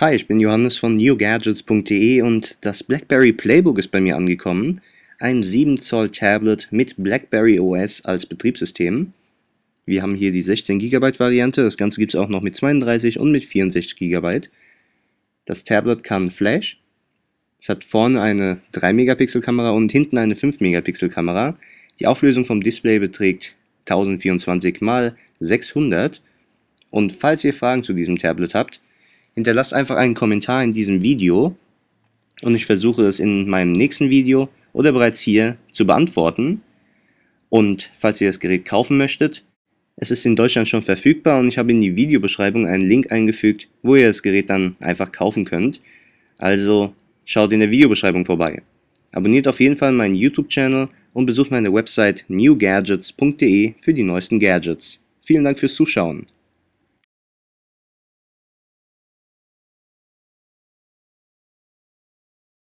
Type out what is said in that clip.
Hi, ich bin Johannes von neogadgets.de und das BlackBerry Playbook ist bei mir angekommen. Ein 7 Zoll Tablet mit BlackBerry OS als Betriebssystem. Wir haben hier die 16 GB Variante, das Ganze gibt es auch noch mit 32 und mit 64 GB. Das Tablet kann Flash. Es hat vorne eine 3 Megapixel Kamera und hinten eine 5 Megapixel Kamera. Die Auflösung vom Display beträgt 1024 x 600. Und falls ihr Fragen zu diesem Tablet habt, Hinterlasst einfach einen Kommentar in diesem Video und ich versuche es in meinem nächsten Video oder bereits hier zu beantworten. Und falls ihr das Gerät kaufen möchtet, es ist in Deutschland schon verfügbar und ich habe in die Videobeschreibung einen Link eingefügt, wo ihr das Gerät dann einfach kaufen könnt. Also schaut in der Videobeschreibung vorbei. Abonniert auf jeden Fall meinen YouTube-Channel und besucht meine Website newgadgets.de für die neuesten Gadgets. Vielen Dank fürs Zuschauen.